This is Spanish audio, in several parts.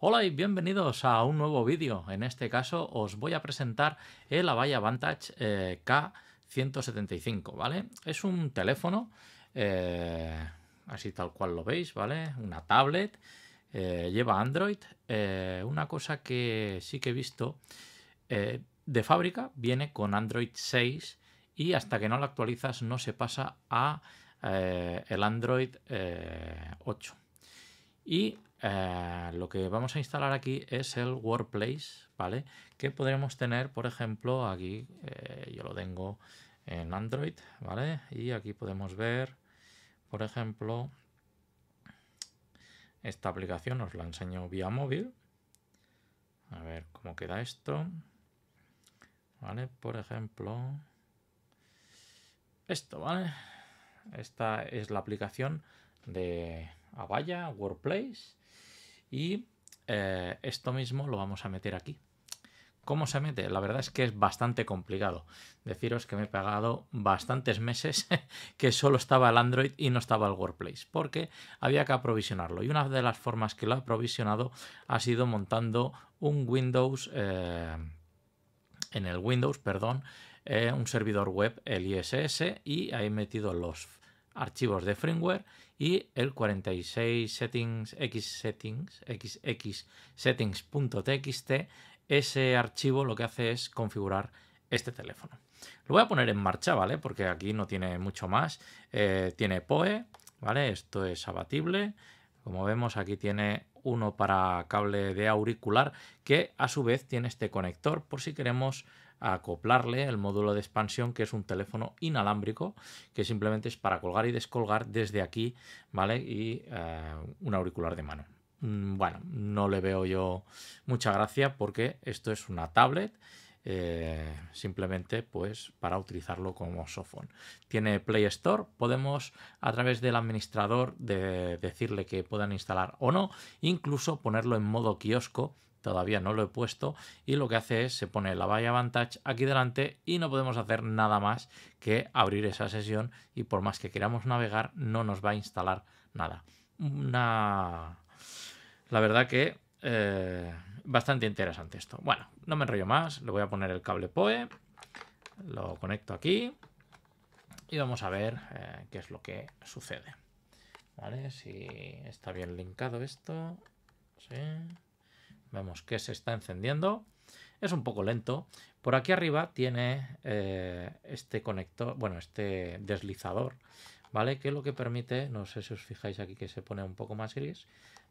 Hola y bienvenidos a un nuevo vídeo. En este caso os voy a presentar el Avaya Vantage eh, K175, ¿vale? Es un teléfono, eh, así tal cual lo veis, ¿vale? Una tablet, eh, lleva Android. una cosa que sí que he visto, de fábrica viene con Android 6 y hasta que no lo actualizas no se pasa a el Android 8. Y eh, lo que vamos a instalar aquí es el workplace, ¿vale? Que podremos tener, por ejemplo, aquí eh, yo lo tengo en Android, ¿vale? Y aquí podemos ver, por ejemplo, esta aplicación, os la enseño vía móvil. A ver cómo queda esto. ¿Vale? Por ejemplo, esto, ¿vale? Esta es la aplicación de Avaya, Workplace. Y eh, esto mismo lo vamos a meter aquí. ¿Cómo se mete? La verdad es que es bastante complicado. Deciros que me he pagado bastantes meses que solo estaba el Android y no estaba el Workplace, porque había que aprovisionarlo. Y una de las formas que lo he aprovisionado ha sido montando un Windows, eh, en el Windows, perdón, eh, un servidor web, el ISS, y ahí he metido los archivos de firmware y el 46 settings x settings xx settings.txt. Ese archivo lo que hace es configurar este teléfono. Lo voy a poner en marcha, ¿vale? Porque aquí no tiene mucho más. Eh, tiene PoE, ¿vale? Esto es abatible. Como vemos, aquí tiene uno para cable de auricular que a su vez tiene este conector por si queremos acoplarle el módulo de expansión que es un teléfono inalámbrico que simplemente es para colgar y descolgar desde aquí, ¿vale? Y eh, un auricular de mano. Mm, bueno, no le veo yo mucha gracia porque esto es una tablet. Eh, simplemente pues para utilizarlo como softphone. Tiene Play Store, podemos a través del administrador de decirle que puedan instalar o no, incluso ponerlo en modo kiosco todavía no lo he puesto y lo que hace es se pone la valla Vantage aquí delante y no podemos hacer nada más que abrir esa sesión y por más que queramos navegar no nos va a instalar nada. La verdad que eh, bastante interesante esto. Bueno, no me enrollo más, le voy a poner el cable POE, lo conecto aquí y vamos a ver eh, qué es lo que sucede. ¿Vale? Si está bien linkado esto. Sí. Vemos que se está encendiendo. Es un poco lento. Por aquí arriba tiene eh, este conector, bueno, este deslizador, ¿vale? Que lo que permite, no sé si os fijáis aquí que se pone un poco más gris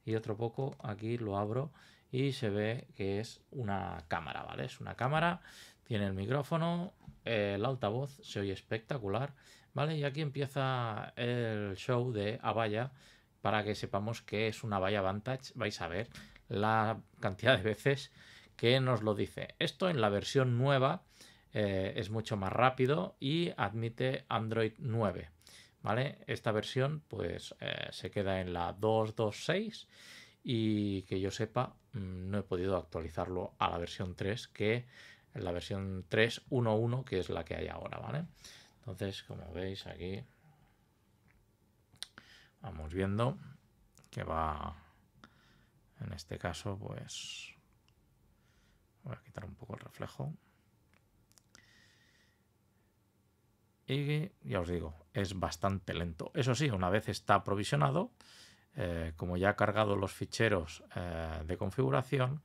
y otro poco aquí lo abro y se ve que es una cámara, ¿vale? Es una cámara, tiene el micrófono, el altavoz, se oye espectacular, ¿vale? Y aquí empieza el show de Avaya para que sepamos que es una Avaya Vantage, vais a ver la cantidad de veces que nos lo dice. Esto en la versión nueva eh, es mucho más rápido y admite Android 9. ¿Vale? Esta versión pues eh, se queda en la 2.2.6 y que yo sepa mm, no he podido actualizarlo a la versión 3 que en la versión 3.1.1 que es la que hay ahora, ¿vale? Entonces, como veis aquí, vamos viendo que va en este caso, pues voy a quitar un poco el reflejo. Y ya os digo, es bastante lento. Eso sí, una vez está aprovisionado, eh, como ya ha cargado los ficheros eh, de configuración,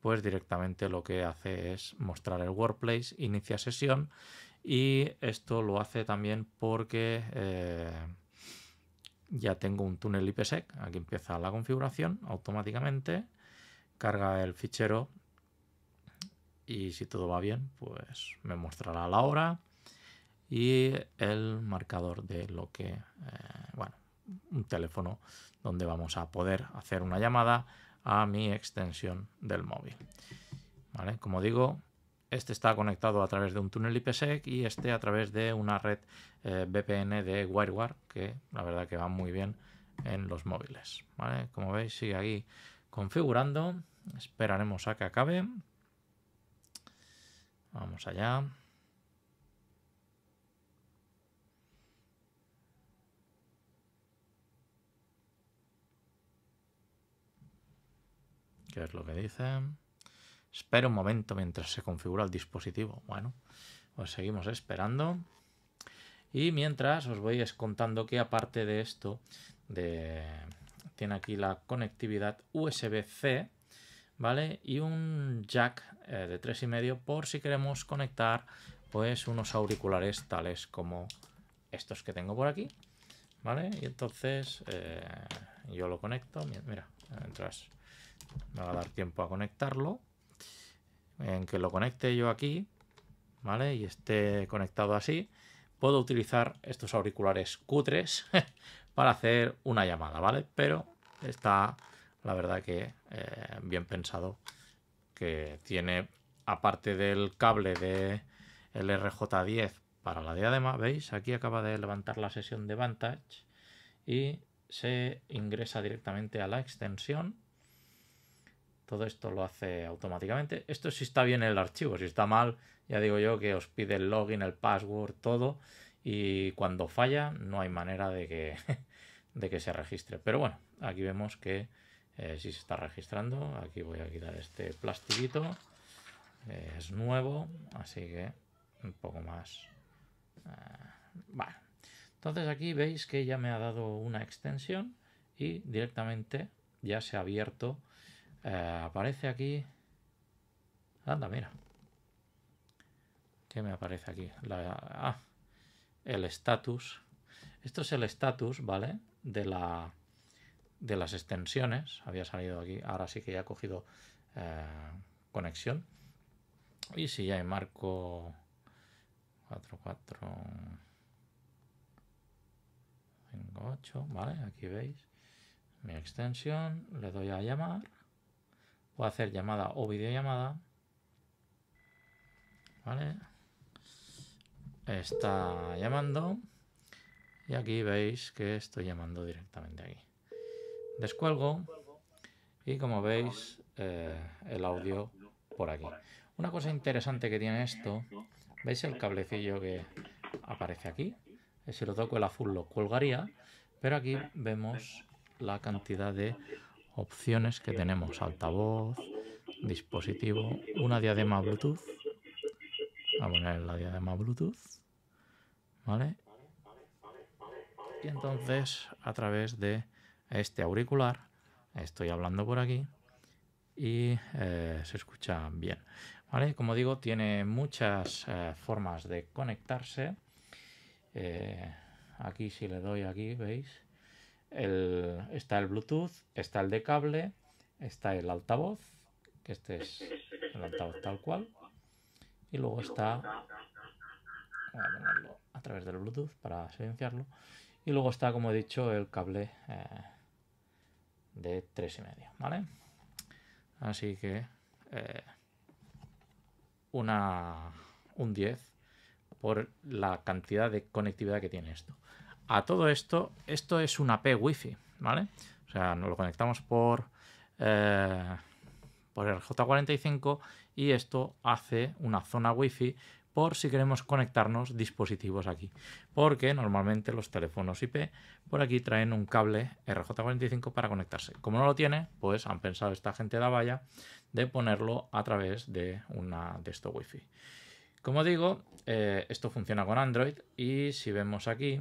pues directamente lo que hace es mostrar el workplace, inicia sesión y esto lo hace también porque eh, ya tengo un túnel IPsec, aquí empieza la configuración automáticamente, carga el fichero y si todo va bien, pues me mostrará la hora y el marcador de lo que, eh, bueno, un teléfono donde vamos a poder hacer una llamada a mi extensión del móvil. ¿Vale? Como digo, este está conectado a través de un túnel IPsec y este a través de una red eh, VPN de WireGuard, que la verdad que va muy bien en los móviles. Como veis, sigue ahí configurando. Esperaremos a que acabe. Vamos allá. ¿Qué es lo que dice? Espero un momento mientras se configura el dispositivo. Bueno, pues seguimos esperando. Y mientras os voy contando que aparte de esto, tiene aquí la conectividad USB-C, ¿vale? Y un jack eh, de 3,5 por si queremos conectar pues unos auriculares tales como estos que tengo por aquí, ¿vale? Y entonces eh, yo lo conecto, mira, mientras me va a dar tiempo a conectarlo en que lo conecte yo aquí, ¿vale? Y esté conectado así, puedo utilizar estos auriculares cutres para hacer una llamada, ¿vale? Pero está, la verdad que eh, bien pensado, que tiene, aparte del cable de el RJ10 para la diadema, ¿veis? Aquí acaba de levantar la sesión de Vantage y se ingresa directamente a la extensión todo esto lo hace automáticamente. Esto sí está bien el archivo, si está mal, ya digo yo que os pide el login, el password, todo. Y cuando falla, no hay manera de que, se registre. Pero bueno, aquí vemos que eh, sí se está registrando. Aquí voy a quitar este plastiquito. es nuevo, así que un poco más. Eh, entonces aquí veis que ya me ha dado una extensión y directamente ya se ha abierto eh, aparece aquí. Anda, mira. ¿Qué me aparece aquí? ah, el status. Esto es el status, ¿vale? De, la, de las extensiones. Había salido aquí. Ahora sí que ya ha cogido eh, conexión. Y si ya hay marco 4, 4, 8, ¿vale? Aquí veis mi extensión, le doy a llamar o hacer llamada o videollamada. ¿Vale? Está llamando. Y aquí veis que estoy llamando directamente aquí. Descuelgo. Y como veis, eh, el audio por aquí. Una cosa interesante que tiene esto, ¿veis el cablecillo que aparece aquí? Si lo toco el azul lo colgaría, pero aquí vemos la cantidad de opciones que tenemos, altavoz, dispositivo, una diadema Bluetooth, vamos a poner la diadema Bluetooth, ¿vale? Y entonces a través de este auricular estoy hablando por aquí y eh, se escucha bien, ¿vale? Como digo, tiene muchas eh, formas de conectarse. Eh, aquí si le doy aquí, ¿veis? está el Bluetooth, está el de cable, está el altavoz, que este es el altavoz tal cual, y luego está, a través del Bluetooth para silenciarlo, y luego está, como he dicho, el cable eh, de 3,5, ¿vale? Así que eh, una, un 10 por la cantidad de conectividad que tiene esto. A todo esto, esto es una P wifi ¿vale? O sea, nos lo conectamos por, eh, por el J45 y esto hace una zona Wi-Fi por si queremos conectarnos dispositivos aquí. Porque normalmente los teléfonos IP por aquí traen un cable RJ45 para conectarse. Como no lo tiene, pues han pensado esta gente de valla de ponerlo a través de una de esto wifi Como digo, eh, esto funciona con Android y si vemos aquí,